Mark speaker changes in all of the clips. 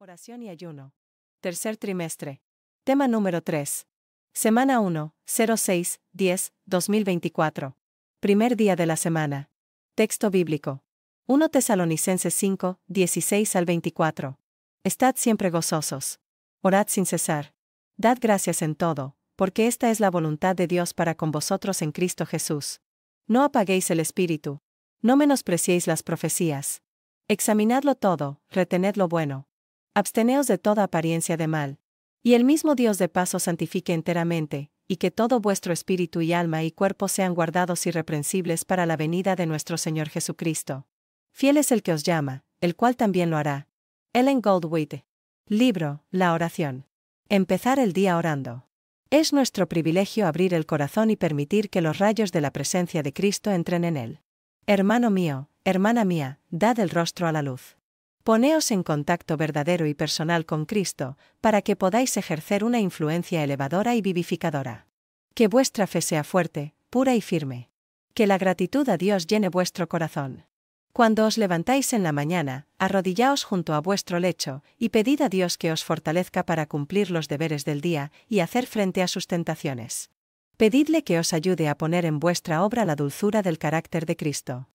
Speaker 1: Oración y ayuno. Tercer trimestre. Tema número 3. Semana 1, 06, 10, 2024. Primer día de la semana. Texto bíblico. 1 Tesalonicenses 5, 16 al 24. Estad siempre gozosos. Orad sin cesar. Dad gracias en todo, porque esta es la voluntad de Dios para con vosotros en Cristo Jesús. No apaguéis el espíritu. No menospreciéis las profecías. Examinadlo todo, retened lo bueno absteneos de toda apariencia de mal. Y el mismo Dios de paso santifique enteramente, y que todo vuestro espíritu y alma y cuerpo sean guardados irreprensibles para la venida de nuestro Señor Jesucristo. Fiel es el que os llama, el cual también lo hará. Ellen Goldwyn. Libro, La oración. Empezar el día orando. Es nuestro privilegio abrir el corazón y permitir que los rayos de la presencia de Cristo entren en él. Hermano mío, hermana mía, dad el rostro a la luz. Poneos en contacto verdadero y personal con Cristo, para que podáis ejercer una influencia elevadora y vivificadora. Que vuestra fe sea fuerte, pura y firme. Que la gratitud a Dios llene vuestro corazón. Cuando os levantáis en la mañana, arrodillaos junto a vuestro lecho, y pedid a Dios que os fortalezca para cumplir los deberes del día y hacer frente a sus tentaciones. Pedidle que os ayude a poner en vuestra obra la dulzura del carácter de Cristo.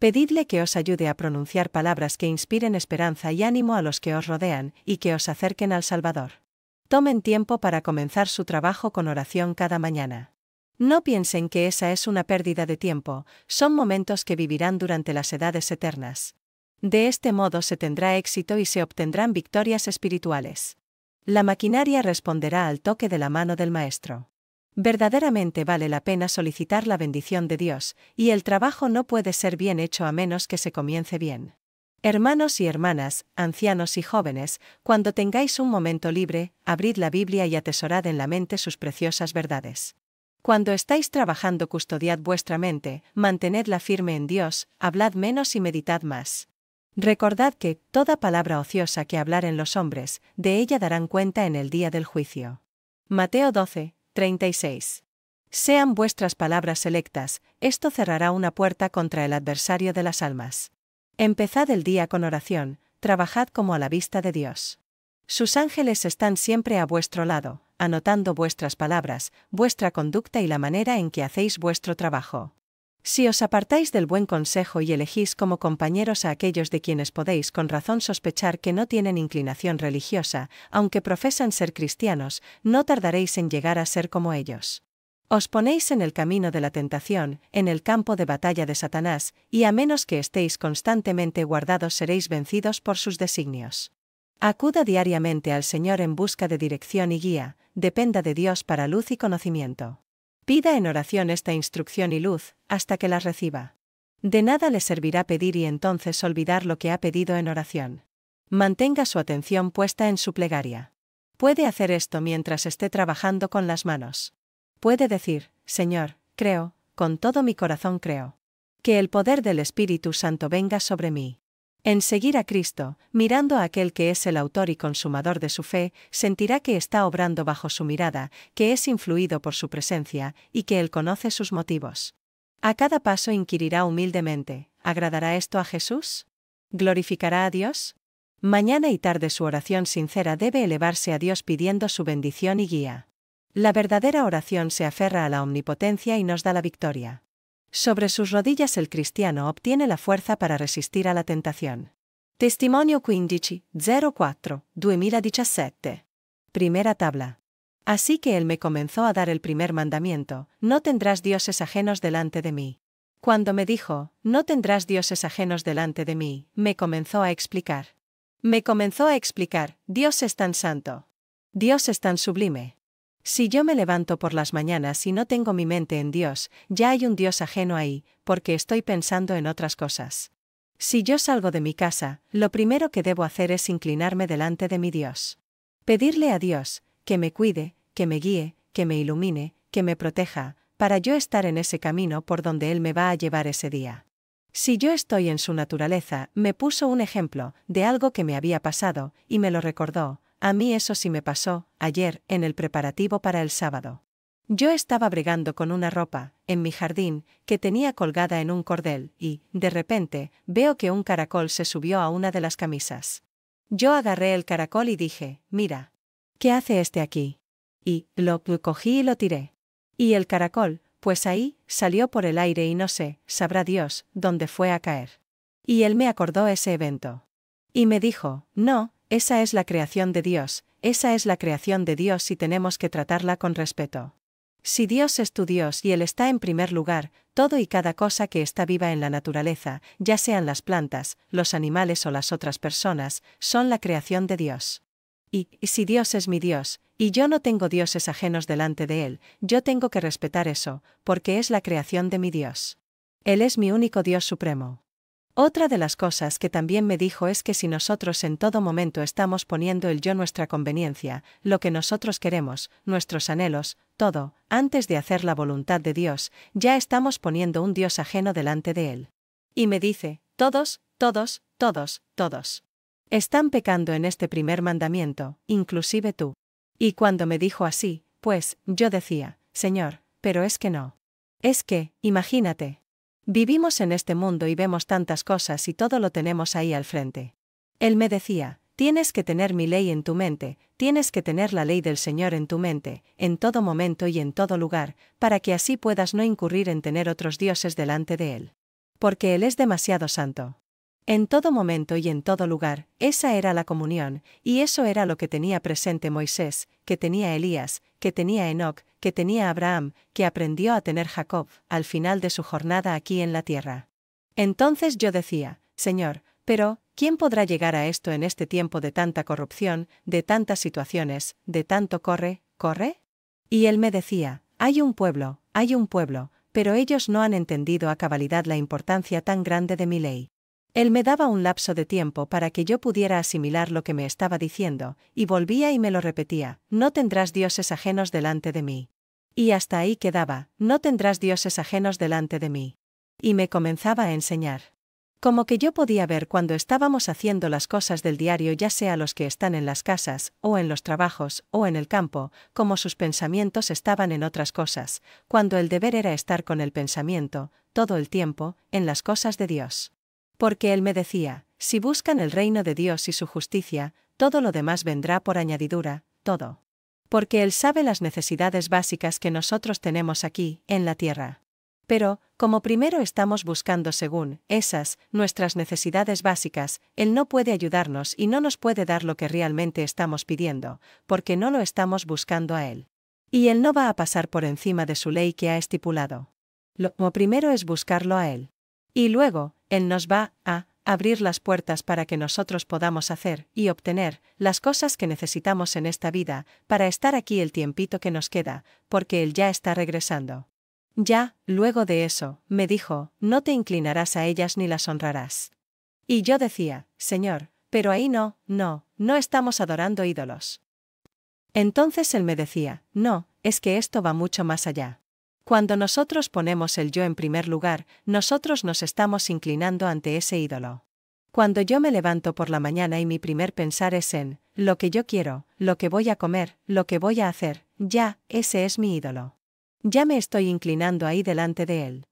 Speaker 1: Pedidle que os ayude a pronunciar palabras que inspiren esperanza y ánimo a los que os rodean y que os acerquen al Salvador. Tomen tiempo para comenzar su trabajo con oración cada mañana. No piensen que esa es una pérdida de tiempo, son momentos que vivirán durante las edades eternas. De este modo se tendrá éxito y se obtendrán victorias espirituales. La maquinaria responderá al toque de la mano del Maestro. Verdaderamente vale la pena solicitar la bendición de Dios, y el trabajo no puede ser bien hecho a menos que se comience bien. Hermanos y hermanas, ancianos y jóvenes, cuando tengáis un momento libre, abrid la Biblia y atesorad en la mente sus preciosas verdades. Cuando estáis trabajando custodiad vuestra mente, mantenedla firme en Dios, hablad menos y meditad más. Recordad que, toda palabra ociosa que hablar en los hombres, de ella darán cuenta en el día del juicio. Mateo 12, 36. Sean vuestras palabras selectas, esto cerrará una puerta contra el adversario de las almas. Empezad el día con oración, trabajad como a la vista de Dios. Sus ángeles están siempre a vuestro lado, anotando vuestras palabras, vuestra conducta y la manera en que hacéis vuestro trabajo. Si os apartáis del buen consejo y elegís como compañeros a aquellos de quienes podéis con razón sospechar que no tienen inclinación religiosa, aunque profesan ser cristianos, no tardaréis en llegar a ser como ellos. Os ponéis en el camino de la tentación, en el campo de batalla de Satanás, y a menos que estéis constantemente guardados seréis vencidos por sus designios. Acuda diariamente al Señor en busca de dirección y guía, dependa de Dios para luz y conocimiento. Pida en oración esta instrucción y luz, hasta que la reciba. De nada le servirá pedir y entonces olvidar lo que ha pedido en oración. Mantenga su atención puesta en su plegaria. Puede hacer esto mientras esté trabajando con las manos. Puede decir, Señor, creo, con todo mi corazón creo. Que el poder del Espíritu Santo venga sobre mí. En seguir a Cristo, mirando a aquel que es el autor y consumador de su fe, sentirá que está obrando bajo su mirada, que es influido por su presencia, y que él conoce sus motivos. A cada paso inquirirá humildemente, ¿agradará esto a Jesús? ¿Glorificará a Dios? Mañana y tarde su oración sincera debe elevarse a Dios pidiendo su bendición y guía. La verdadera oración se aferra a la omnipotencia y nos da la victoria. Sobre sus rodillas el cristiano obtiene la fuerza para resistir a la tentación. Testimonio 15, 04, 2017. Primera tabla. Así que él me comenzó a dar el primer mandamiento, no tendrás dioses ajenos delante de mí. Cuando me dijo, no tendrás dioses ajenos delante de mí, me comenzó a explicar. Me comenzó a explicar, Dios es tan santo. Dios es tan sublime. Si yo me levanto por las mañanas y no tengo mi mente en Dios, ya hay un Dios ajeno ahí, porque estoy pensando en otras cosas. Si yo salgo de mi casa, lo primero que debo hacer es inclinarme delante de mi Dios. Pedirle a Dios, que me cuide, que me guíe, que me ilumine, que me proteja, para yo estar en ese camino por donde Él me va a llevar ese día. Si yo estoy en su naturaleza, me puso un ejemplo de algo que me había pasado, y me lo recordó, a mí eso sí me pasó, ayer, en el preparativo para el sábado. Yo estaba bregando con una ropa, en mi jardín, que tenía colgada en un cordel, y, de repente, veo que un caracol se subió a una de las camisas. Yo agarré el caracol y dije, mira, ¿qué hace este aquí? Y, lo cogí y lo tiré. Y el caracol, pues ahí, salió por el aire y no sé, sabrá Dios, dónde fue a caer. Y él me acordó ese evento. Y me dijo, no, esa es la creación de Dios, esa es la creación de Dios y tenemos que tratarla con respeto. Si Dios es tu Dios y Él está en primer lugar, todo y cada cosa que está viva en la naturaleza, ya sean las plantas, los animales o las otras personas, son la creación de Dios. Y, si Dios es mi Dios, y yo no tengo dioses ajenos delante de Él, yo tengo que respetar eso, porque es la creación de mi Dios. Él es mi único Dios supremo. Otra de las cosas que también me dijo es que si nosotros en todo momento estamos poniendo el yo nuestra conveniencia, lo que nosotros queremos, nuestros anhelos, todo, antes de hacer la voluntad de Dios, ya estamos poniendo un Dios ajeno delante de Él. Y me dice, todos, todos, todos, todos. Están pecando en este primer mandamiento, inclusive tú. Y cuando me dijo así, pues, yo decía, Señor, pero es que no. Es que, imagínate, Vivimos en este mundo y vemos tantas cosas y todo lo tenemos ahí al frente. Él me decía, tienes que tener mi ley en tu mente, tienes que tener la ley del Señor en tu mente, en todo momento y en todo lugar, para que así puedas no incurrir en tener otros dioses delante de Él. Porque Él es demasiado santo. En todo momento y en todo lugar, esa era la comunión, y eso era lo que tenía presente Moisés, que tenía Elías, que tenía Enoc, que tenía Abraham, que aprendió a tener Jacob, al final de su jornada aquí en la tierra. Entonces yo decía, Señor, pero, ¿quién podrá llegar a esto en este tiempo de tanta corrupción, de tantas situaciones, de tanto corre, corre? Y él me decía, hay un pueblo, hay un pueblo, pero ellos no han entendido a cabalidad la importancia tan grande de mi ley. Él me daba un lapso de tiempo para que yo pudiera asimilar lo que me estaba diciendo, y volvía y me lo repetía, no tendrás dioses ajenos delante de mí. Y hasta ahí quedaba, no tendrás dioses ajenos delante de mí. Y me comenzaba a enseñar. Como que yo podía ver cuando estábamos haciendo las cosas del diario, ya sea los que están en las casas, o en los trabajos, o en el campo, como sus pensamientos estaban en otras cosas, cuando el deber era estar con el pensamiento, todo el tiempo, en las cosas de Dios. Porque él me decía, si buscan el reino de Dios y su justicia, todo lo demás vendrá por añadidura, todo. Porque Él sabe las necesidades básicas que nosotros tenemos aquí, en la tierra. Pero, como primero estamos buscando según esas, nuestras necesidades básicas, Él no puede ayudarnos y no nos puede dar lo que realmente estamos pidiendo, porque no lo estamos buscando a Él. Y Él no va a pasar por encima de su ley que ha estipulado. Lo primero es buscarlo a Él. Y luego, Él nos va a abrir las puertas para que nosotros podamos hacer y obtener las cosas que necesitamos en esta vida para estar aquí el tiempito que nos queda, porque Él ya está regresando. Ya, luego de eso, me dijo, no te inclinarás a ellas ni las honrarás. Y yo decía, Señor, pero ahí no, no, no estamos adorando ídolos. Entonces él me decía, no, es que esto va mucho más allá. Cuando nosotros ponemos el yo en primer lugar, nosotros nos estamos inclinando ante ese ídolo. Cuando yo me levanto por la mañana y mi primer pensar es en, lo que yo quiero, lo que voy a comer, lo que voy a hacer, ya, ese es mi ídolo. Ya me estoy inclinando ahí delante de él.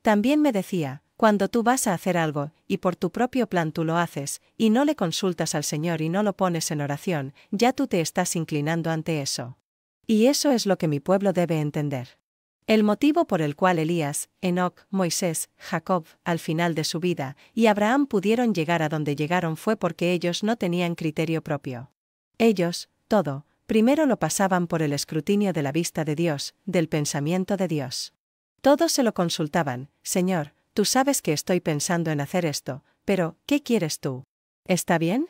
Speaker 1: También me decía, cuando tú vas a hacer algo, y por tu propio plan tú lo haces, y no le consultas al Señor y no lo pones en oración, ya tú te estás inclinando ante eso. Y eso es lo que mi pueblo debe entender. El motivo por el cual Elías, Enoch, Moisés, Jacob, al final de su vida, y Abraham pudieron llegar a donde llegaron fue porque ellos no tenían criterio propio. Ellos, todo, primero lo pasaban por el escrutinio de la vista de Dios, del pensamiento de Dios. Todos se lo consultaban, Señor, tú sabes que estoy pensando en hacer esto, pero, ¿qué quieres tú? ¿Está bien?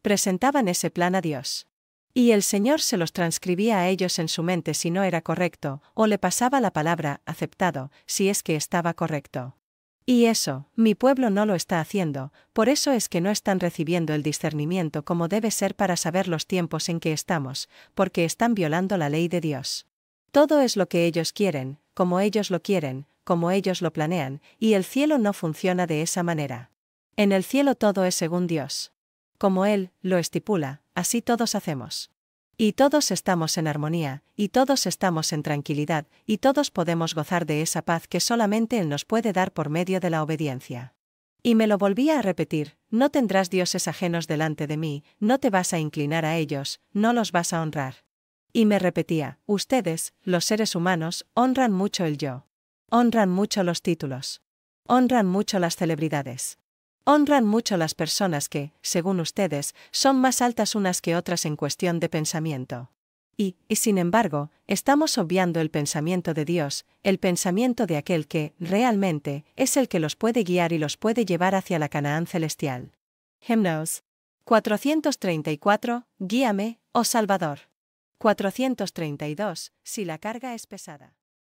Speaker 1: Presentaban ese plan a Dios. Y el Señor se los transcribía a ellos en su mente si no era correcto, o le pasaba la palabra aceptado, si es que estaba correcto. Y eso, mi pueblo no lo está haciendo, por eso es que no están recibiendo el discernimiento como debe ser para saber los tiempos en que estamos, porque están violando la ley de Dios. Todo es lo que ellos quieren, como ellos lo quieren, como ellos lo planean, y el cielo no funciona de esa manera. En el cielo todo es según Dios. Como Él, lo estipula, así todos hacemos. Y todos estamos en armonía, y todos estamos en tranquilidad, y todos podemos gozar de esa paz que solamente Él nos puede dar por medio de la obediencia. Y me lo volvía a repetir, no tendrás dioses ajenos delante de mí, no te vas a inclinar a ellos, no los vas a honrar. Y me repetía, ustedes, los seres humanos, honran mucho el yo. Honran mucho los títulos. Honran mucho las celebridades honran mucho las personas que, según ustedes, son más altas unas que otras en cuestión de pensamiento. Y, y sin embargo, estamos obviando el pensamiento de Dios, el pensamiento de aquel que, realmente, es el que los puede guiar y los puede llevar hacia la Canaán celestial. Hymnos 434, Guíame, oh Salvador. 432, si la carga es pesada.